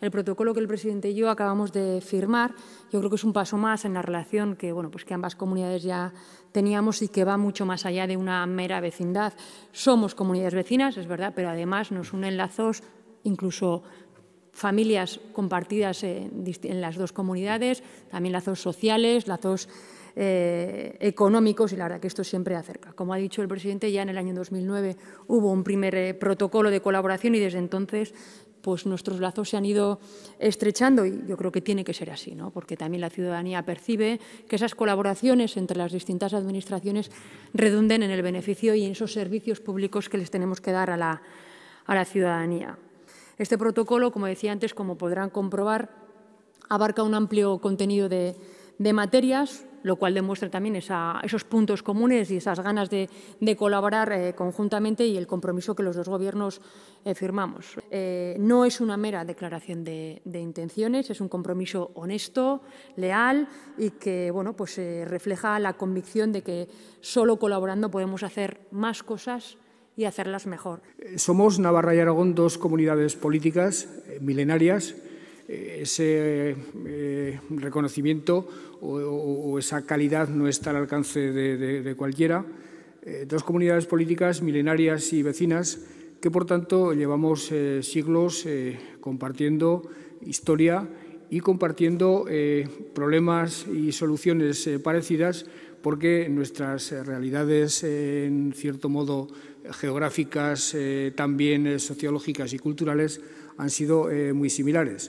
el protocolo que el presidente y yo acabamos de firmar, yo creo que es un paso más en la relación que, bueno, pues que ambas comunidades ya teníamos y que va mucho más allá de una mera vecindad. Somos comunidades vecinas, es verdad, pero además nos unen lazos incluso familias compartidas eh, en, las dos comunidades, también lazos sociales, lazos eh, económicos y la verdad que esto siempre acerca. Como ha dicho el presidente, ya en el año 2009 hubo un primer eh, protocolo de colaboración y desde entonces pues nuestros lazos se han ido estrechando y yo creo que tiene que ser así, porque también la ciudadanía percibe que esas colaboraciones entre las distintas administraciones redunden en el beneficio y en esos servicios públicos que les tenemos que dar a la, ciudadanía. Este protocolo, como decía antes, como podrán comprobar, abarca un amplio contenido de, de materias, lo cual demuestra también esos puntos comunes y esas ganas de, colaborar eh, conjuntamente y el compromiso que los dos gobiernos eh, firmamos. Eh, no es una mera declaración de, intenciones, es un compromiso honesto, leal y que bueno, pues, refleja la convicción de que solo colaborando podemos hacer más cosas y hacerlas mejor. Somos Navarra y Aragón dos comunidades políticas milenarias ese eh, reconocimiento o, esa calidad no está al alcance de, cualquiera. Eh, dos comunidades políticas milenarias y vecinas que, por tanto, llevamos eh, siglos compartiendo historia y compartiendo problemas y soluciones parecidas porque nuestras realidades, en cierto modo, geográficas, también sociológicas y culturales, han sido muy similares.